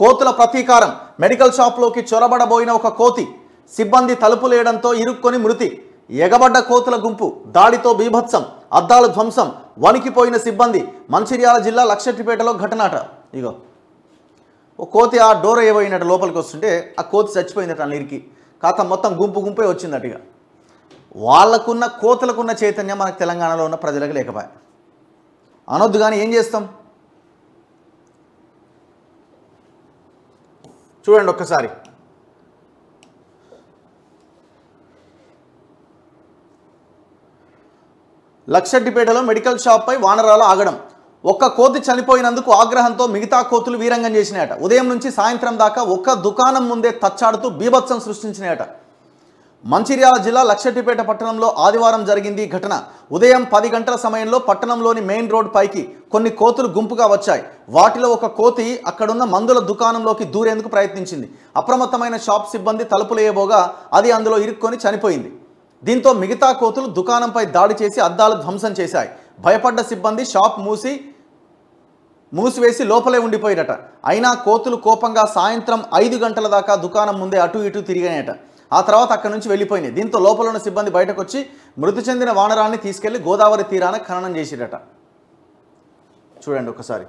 కోతుల ప్రతీకారం మెడికల్ షాప్లోకి చొరబడబోయిన ఒక కోతి సిబ్బంది తలుపులేయడంతో ఇరుక్కొని మృతి ఎగబడ్డ కోతుల గుంపు దాడితో బీభత్సం అద్దాలు ధ్వంసం వణికిపోయిన సిబ్బంది మంచిర్యాల జిల్లా లక్షట్టిపేటలో ఘటనాట ఇగో ఓ కోతి ఆ డోర్ ఏవోయినట్టు లోపలికి వస్తుంటే ఆ కోతి చచ్చిపోయిందట నీరికి కాత మొత్తం గుంపు గుంపే వచ్చిందట ఇక వాళ్ళకున్న కోతులకున్న చైతన్యం మనకు తెలంగాణలో ఉన్న ప్రజలకు లేకపోయా అనొద్దు కానీ ఏం చేస్తాం చూడండి ఒక్కసారి లక్షడ్డిపేటలో మెడికల్ షాప్పై వానరాలు ఆగడం ఒక్క కోతి చనిపోయినందుకు ఆగ్రహంతో మిగతా కోతులు వీరంగం చేసినాయట ఉదయం నుంచి సాయంత్రం దాకా ఒక్క దుకాణం ముందే తచ్చాడుతూ బీభత్సం సృష్టించినాయట మంచిర్యాల జిల్లా లక్షడ్డిపేట పట్టణంలో ఆదివారం జరిగింది ఈ ఘటన ఉదయం పది గంటల సమయంలో పట్టణంలోని మెయిన్ రోడ్ పైకి కొన్ని కోతులు గుంపుగా వచ్చాయి వాటిలో ఒక కోతి అక్కడున్న మందుల దుకాణంలోకి దూరేందుకు ప్రయత్నించింది అప్రమత్తమైన షాప్ సిబ్బంది వేయబోగా అది అందులో ఇరుక్కొని చనిపోయింది దీంతో మిగతా కోతులు దుకాణంపై దాడి చేసి అద్దాలు ధ్వంసం చేశాయి భయపడ్డ సిబ్బంది షాప్ మూసి మూసివేసి లోపలే ఉండిపోయినట అయినా కోతులు కోపంగా సాయంత్రం ఐదు గంటల దాకా దుకాణం ముందే అటు ఇటు తిరిగాయట ఆ తర్వాత అక్కడి నుంచి వెళ్ళిపోయినాయి దీంతో లోపల ఉన్న సిబ్బంది బయటకు వచ్చి మృతి చెందిన వానరాన్ని తీసుకెళ్లి గోదావరి తీరాన ఖననం చేసిరట చూడండి ఒకసారి